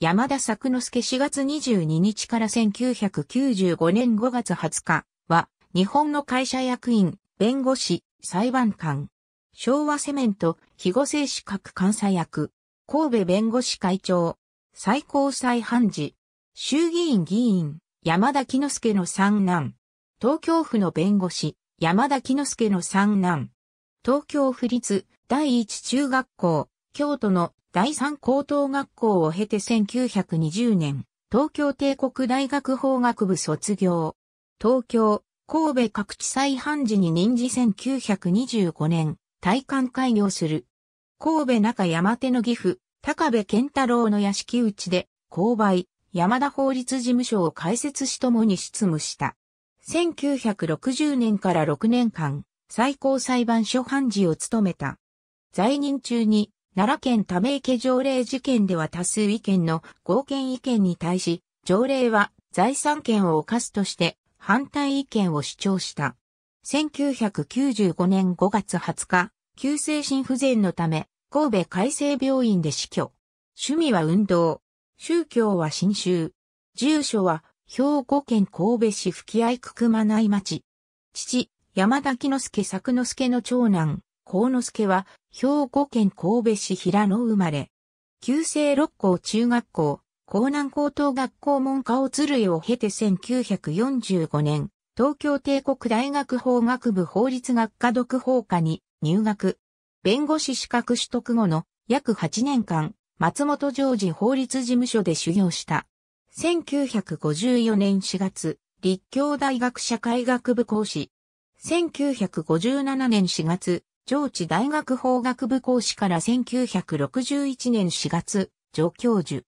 山田作之助4月22日から1995年5月20日は、日本の会社役員、弁護士、裁判官、昭和セメント、肥後製資格監査役、神戸弁護士会長、最高裁判事、衆議院議員、山田喜之助の三男、東京府の弁護士、山田喜之助の三男、東京府立第一中学校、京都の第三高等学校を経て1920年、東京帝国大学法学部卒業。東京、神戸各地裁判事に任事1925年、体官開業する。神戸中山手の岐阜、高部健太郎の屋敷内で、購買、山田法律事務所を開設しともに執務した。1960年から6年間、最高裁判所判事を務めた。在任中に奈良県ため池条例事件では多数意見の合憲意見に対し、条例は財産権を犯すとして反対意見を主張した。1995年5月20日、急性心不全のため、神戸海生病院で死去。趣味は運動。宗教は新宗。住所は兵庫県神戸市吹合区熊内町。父、山田木之助作之助の長男、幸之助は兵庫県神戸市平野生まれ。旧制六校中学校、江南高等学校門下を鶴井を経て1945年、東京帝国大学法学部法律学科読法科に入学。弁護士資格取得後の約8年間、松本常時法律事務所で修行した。1954年4月、立教大学社会学部講師。1957年4月、上智大学法学部講師から1961年4月、助教授。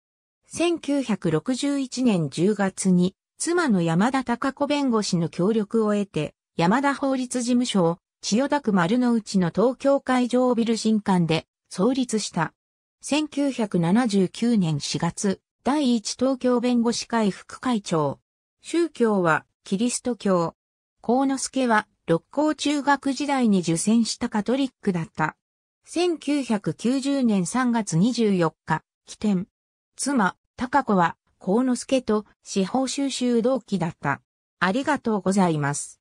1961年10月に、妻の山田隆子弁護士の協力を得て、山田法律事務所を千代田区丸の内の東京海上ビル新館で創立した。1979年4月、第一東京弁護士会副会長。宗教はキリスト教。幸之助は六甲中学時代に受選したカトリックだった。1990年3月24日、起点。妻、高子は、幸之助と司法修習同期だった。ありがとうございます。